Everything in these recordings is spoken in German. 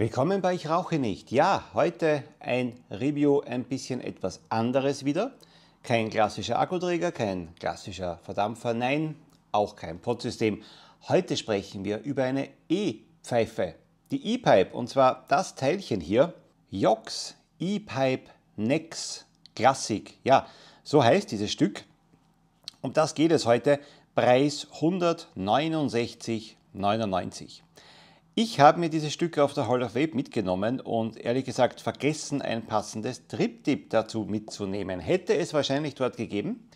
Willkommen bei Ich rauche nicht. Ja, heute ein Review ein bisschen etwas anderes wieder. Kein klassischer Akkuträger, kein klassischer Verdampfer, nein, auch kein Podsystem. Heute sprechen wir über eine E-Pfeife, die E-Pipe und zwar das Teilchen hier, Jox E-Pipe Nex Classic. Ja, so heißt dieses Stück. Um das geht es heute. Preis 169,99. Ich habe mir diese Stücke auf der Hall of Wave mitgenommen und ehrlich gesagt vergessen, ein passendes Triptip dazu mitzunehmen. Hätte es wahrscheinlich dort gegeben.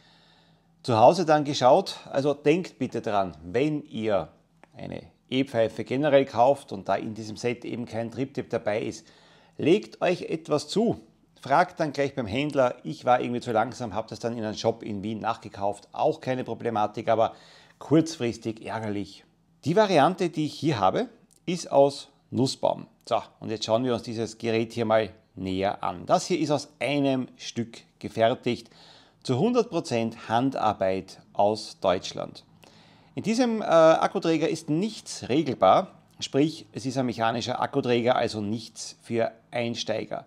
Zu Hause dann geschaut, also denkt bitte dran, wenn ihr eine E-Pfeife generell kauft und da in diesem Set eben kein Triptip dabei ist, legt euch etwas zu. Fragt dann gleich beim Händler, ich war irgendwie zu langsam, habe das dann in einem Shop in Wien nachgekauft, auch keine Problematik, aber kurzfristig ärgerlich. Die Variante, die ich hier habe, ist aus Nussbaum. So, und jetzt schauen wir uns dieses Gerät hier mal näher an. Das hier ist aus einem Stück gefertigt, zu 100% Handarbeit aus Deutschland. In diesem äh, Akkuträger ist nichts regelbar, sprich es ist ein mechanischer Akkuträger, also nichts für Einsteiger.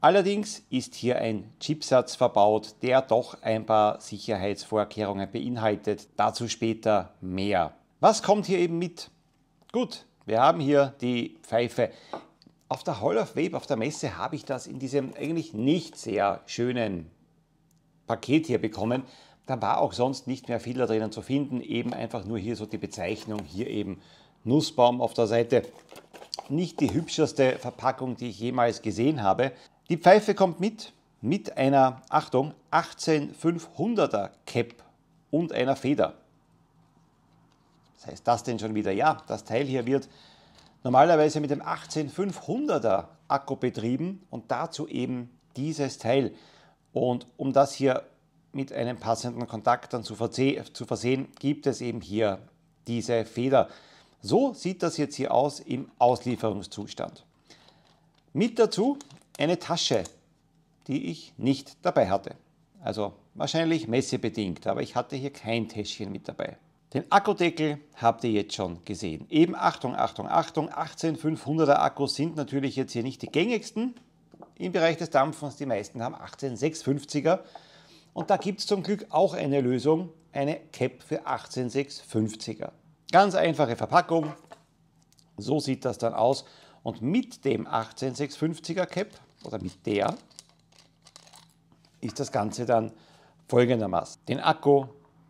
Allerdings ist hier ein Chipsatz verbaut, der doch ein paar Sicherheitsvorkehrungen beinhaltet. Dazu später mehr. Was kommt hier eben mit? Gut, wir haben hier die Pfeife. Auf der Hall of Web, auf der Messe, habe ich das in diesem eigentlich nicht sehr schönen Paket hier bekommen. Da war auch sonst nicht mehr viel da drinnen zu finden. Eben einfach nur hier so die Bezeichnung, hier eben Nussbaum auf der Seite. Nicht die hübscheste Verpackung, die ich jemals gesehen habe. Die Pfeife kommt mit, mit einer, Achtung, 18500er Cap und einer Feder. Was heißt das denn schon wieder? Ja, das Teil hier wird normalerweise mit dem 18500er Akku betrieben und dazu eben dieses Teil. Und um das hier mit einem passenden Kontakt dann zu, zu versehen, gibt es eben hier diese Feder. So sieht das jetzt hier aus im Auslieferungszustand. Mit dazu eine Tasche, die ich nicht dabei hatte. Also wahrscheinlich messebedingt, aber ich hatte hier kein Täschchen mit dabei. Den Akkudeckel habt ihr jetzt schon gesehen. Eben Achtung, Achtung, Achtung, 18500er Akkus sind natürlich jetzt hier nicht die gängigsten im Bereich des Dampfens. Die meisten haben 18650er und da gibt es zum Glück auch eine Lösung, eine Cap für 18650er. Ganz einfache Verpackung, so sieht das dann aus und mit dem 18650er Cap oder mit der ist das Ganze dann folgendermaßen. Den Akku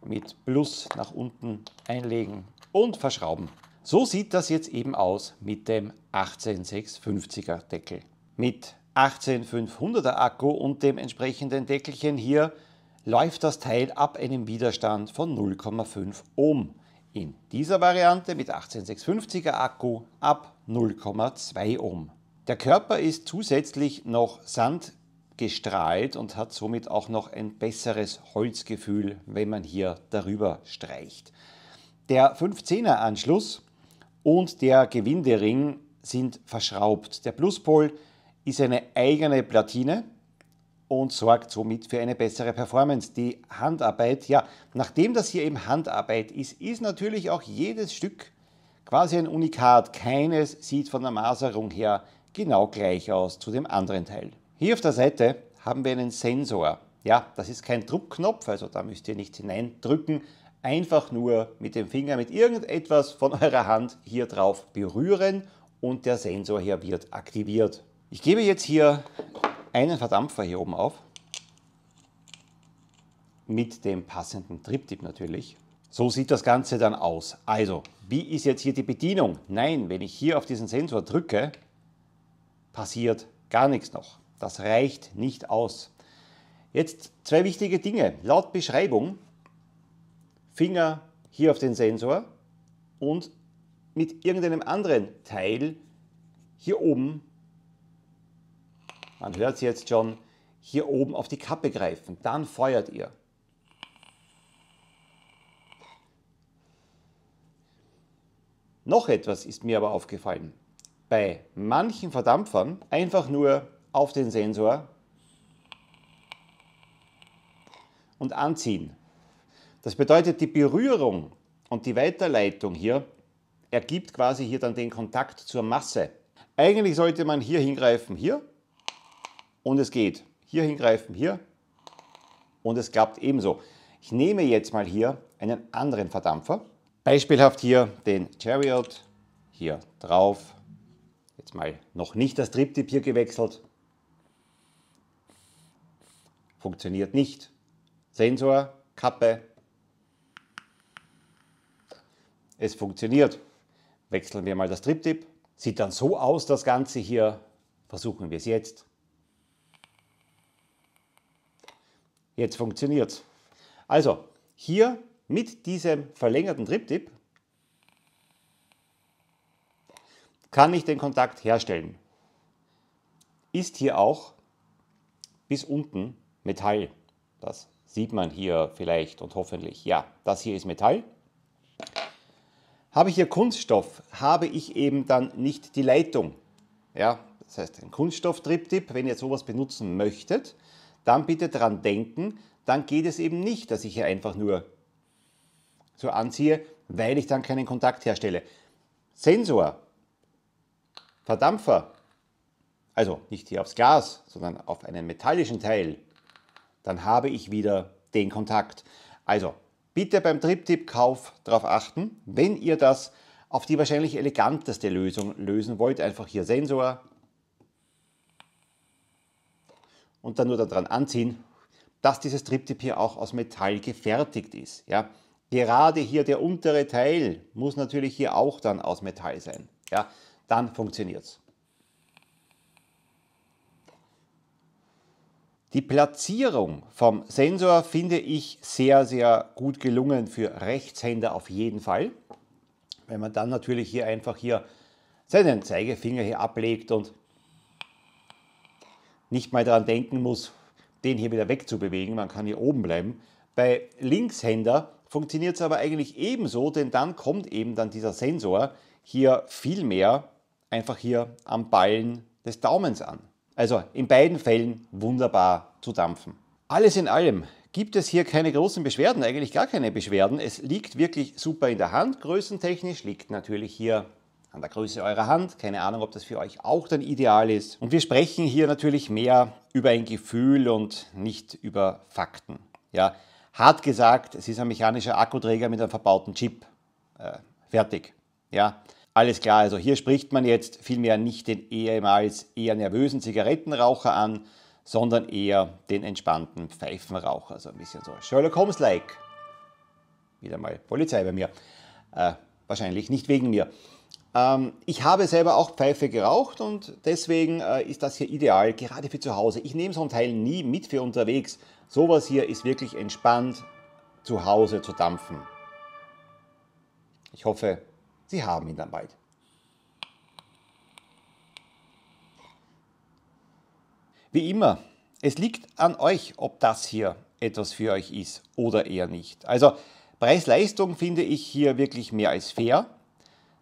mit Plus nach unten einlegen und verschrauben. So sieht das jetzt eben aus mit dem 18650er Deckel. Mit 18500er Akku und dem entsprechenden Deckelchen hier läuft das Teil ab einem Widerstand von 0,5 Ohm. In dieser Variante mit 18650er Akku ab 0,2 Ohm. Der Körper ist zusätzlich noch sand- gestrahlt und hat somit auch noch ein besseres Holzgefühl, wenn man hier darüber streicht. Der 15 er Anschluss und der Gewindering sind verschraubt. Der Pluspol ist eine eigene Platine und sorgt somit für eine bessere Performance. Die Handarbeit, ja, nachdem das hier eben Handarbeit ist, ist natürlich auch jedes Stück quasi ein Unikat. Keines sieht von der Maserung her genau gleich aus zu dem anderen Teil. Hier auf der Seite haben wir einen Sensor. Ja, das ist kein Druckknopf, also da müsst ihr nicht hineindrücken. Einfach nur mit dem Finger, mit irgendetwas von eurer Hand hier drauf berühren und der Sensor hier wird aktiviert. Ich gebe jetzt hier einen Verdampfer hier oben auf. Mit dem passenden Triptip natürlich. So sieht das Ganze dann aus. Also, wie ist jetzt hier die Bedienung? Nein, wenn ich hier auf diesen Sensor drücke, passiert gar nichts noch. Das reicht nicht aus. Jetzt zwei wichtige Dinge. Laut Beschreibung, Finger hier auf den Sensor und mit irgendeinem anderen Teil hier oben, man hört es jetzt schon, hier oben auf die Kappe greifen. Dann feuert ihr. Noch etwas ist mir aber aufgefallen. Bei manchen Verdampfern einfach nur auf den Sensor und anziehen. Das bedeutet, die Berührung und die Weiterleitung hier ergibt quasi hier dann den Kontakt zur Masse. Eigentlich sollte man hier hingreifen, hier und es geht. Hier hingreifen, hier und es klappt ebenso. Ich nehme jetzt mal hier einen anderen Verdampfer. Beispielhaft hier den Chariot, hier drauf. Jetzt mal noch nicht das Triptip hier gewechselt, funktioniert nicht. Sensor, Kappe. Es funktioniert. Wechseln wir mal das Triptip. Sieht dann so aus, das Ganze hier. Versuchen wir es jetzt. Jetzt funktioniert es. Also, hier mit diesem verlängerten Triptip kann ich den Kontakt herstellen. Ist hier auch bis unten Metall. Das sieht man hier vielleicht und hoffentlich. Ja, das hier ist Metall. Habe ich hier Kunststoff, habe ich eben dann nicht die Leitung. Ja, das heißt, ein kunststoff Kunststofftriptip, wenn ihr sowas benutzen möchtet, dann bitte daran denken, dann geht es eben nicht, dass ich hier einfach nur so anziehe, weil ich dann keinen Kontakt herstelle. Sensor, Verdampfer, also nicht hier aufs Glas, sondern auf einen metallischen Teil, dann habe ich wieder den Kontakt. Also bitte beim Triptip-Kauf darauf achten, wenn ihr das auf die wahrscheinlich eleganteste Lösung lösen wollt, einfach hier Sensor und dann nur daran anziehen, dass dieses Triptip hier auch aus Metall gefertigt ist. Ja? Gerade hier der untere Teil muss natürlich hier auch dann aus Metall sein. Ja? Dann funktioniert es. Die Platzierung vom Sensor finde ich sehr, sehr gut gelungen für Rechtshänder auf jeden Fall. Wenn man dann natürlich hier einfach hier seinen Zeigefinger hier ablegt und nicht mal daran denken muss, den hier wieder wegzubewegen. Man kann hier oben bleiben. Bei Linkshänder funktioniert es aber eigentlich ebenso, denn dann kommt eben dann dieser Sensor hier viel mehr einfach hier am Ballen des Daumens an. Also in beiden Fällen wunderbar zu dampfen. Alles in allem gibt es hier keine großen Beschwerden, eigentlich gar keine Beschwerden. Es liegt wirklich super in der Hand. Größentechnisch liegt natürlich hier an der Größe eurer Hand. Keine Ahnung, ob das für euch auch dann ideal ist. Und wir sprechen hier natürlich mehr über ein Gefühl und nicht über Fakten. Ja, hart gesagt, es ist ein mechanischer Akkuträger mit einem verbauten Chip. Äh, fertig. Ja, alles klar, also hier spricht man jetzt vielmehr nicht den ehemals eher nervösen Zigarettenraucher an, sondern eher den entspannten Pfeifenraucher. Also ein bisschen so Sherlock Holmes-like. Wieder mal Polizei bei mir. Äh, wahrscheinlich nicht wegen mir. Ähm, ich habe selber auch Pfeife geraucht und deswegen äh, ist das hier ideal, gerade für zu Hause. Ich nehme so ein Teil nie mit für unterwegs. Sowas hier ist wirklich entspannt zu Hause zu dampfen. Ich hoffe, Sie haben ihn dann bald. Wie immer, es liegt an euch, ob das hier etwas für euch ist oder eher nicht. Also Preis-Leistung finde ich hier wirklich mehr als fair.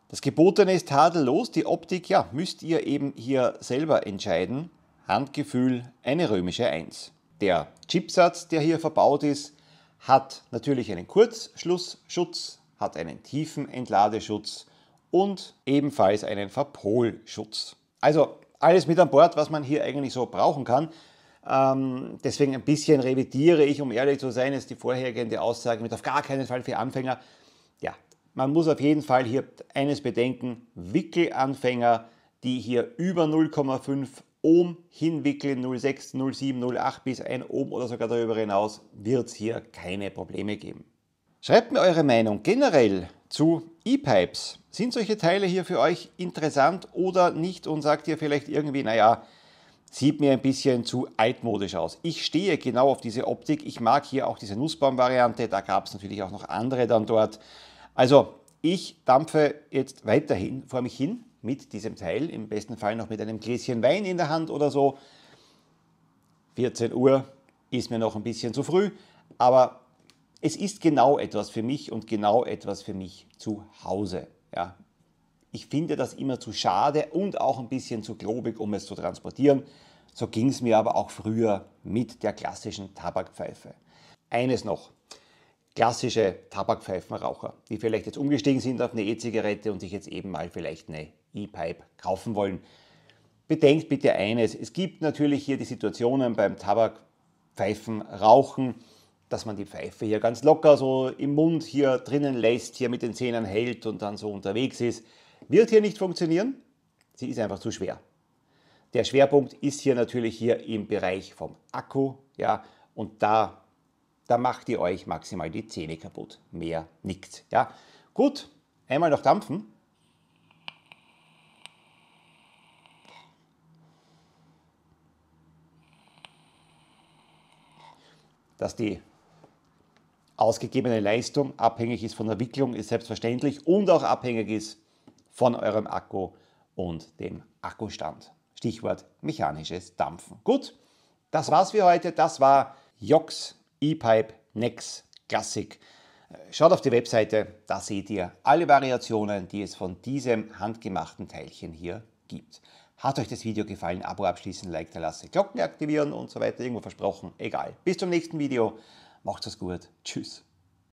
Das Gebotene ist tadellos, die Optik, ja, müsst ihr eben hier selber entscheiden. Handgefühl, eine römische 1. Der Chipsatz, der hier verbaut ist, hat natürlich einen Kurzschlussschutz, hat einen tiefen Entladeschutz und ebenfalls einen Verpolschutz. Also alles mit an Bord, was man hier eigentlich so brauchen kann. Ähm, deswegen ein bisschen revidiere ich, um ehrlich zu sein, ist die vorhergehende Aussage mit auf gar keinen Fall für Anfänger. Ja, man muss auf jeden Fall hier eines bedenken, Wickelanfänger, die hier über 0,5 Ohm hinwickeln, 0,6, 0,7, 0,8 bis 1 Ohm oder sogar darüber hinaus, wird es hier keine Probleme geben. Schreibt mir eure Meinung generell zu E-Pipes. Sind solche Teile hier für euch interessant oder nicht und sagt ihr vielleicht irgendwie, naja, sieht mir ein bisschen zu altmodisch aus. Ich stehe genau auf diese Optik. Ich mag hier auch diese Nussbaum-Variante. Da gab es natürlich auch noch andere dann dort. Also ich dampfe jetzt weiterhin vor mich hin mit diesem Teil. Im besten Fall noch mit einem Gläschen Wein in der Hand oder so. 14 Uhr ist mir noch ein bisschen zu früh. Aber es ist genau etwas für mich und genau etwas für mich zu Hause. Ja. Ich finde das immer zu schade und auch ein bisschen zu klobig, um es zu transportieren. So ging es mir aber auch früher mit der klassischen Tabakpfeife. Eines noch, klassische Tabakpfeifenraucher, die vielleicht jetzt umgestiegen sind auf eine E-Zigarette und sich jetzt eben mal vielleicht eine E-Pipe kaufen wollen. Bedenkt bitte eines, es gibt natürlich hier die Situationen beim Tabakpfeifenrauchen, dass man die Pfeife hier ganz locker so im Mund hier drinnen lässt, hier mit den Zähnen hält und dann so unterwegs ist, wird hier nicht funktionieren. Sie ist einfach zu schwer. Der Schwerpunkt ist hier natürlich hier im Bereich vom Akku, ja, und da, da macht ihr euch maximal die Zähne kaputt. Mehr nichts, ja. Gut, einmal noch dampfen. dass die ausgegebene Leistung abhängig ist von der Wicklung, ist selbstverständlich und auch abhängig ist von eurem Akku und dem Akkustand. Stichwort mechanisches Dampfen. Gut, das war's für heute. Das war Jox E-Pipe Nex Classic. Schaut auf die Webseite, da seht ihr alle Variationen, die es von diesem handgemachten Teilchen hier gibt. Hat euch das Video gefallen, Abo abschließen, Like da lassen, Glocken aktivieren und so weiter, irgendwo versprochen, egal. Bis zum nächsten Video. Macht es gut. Tschüss.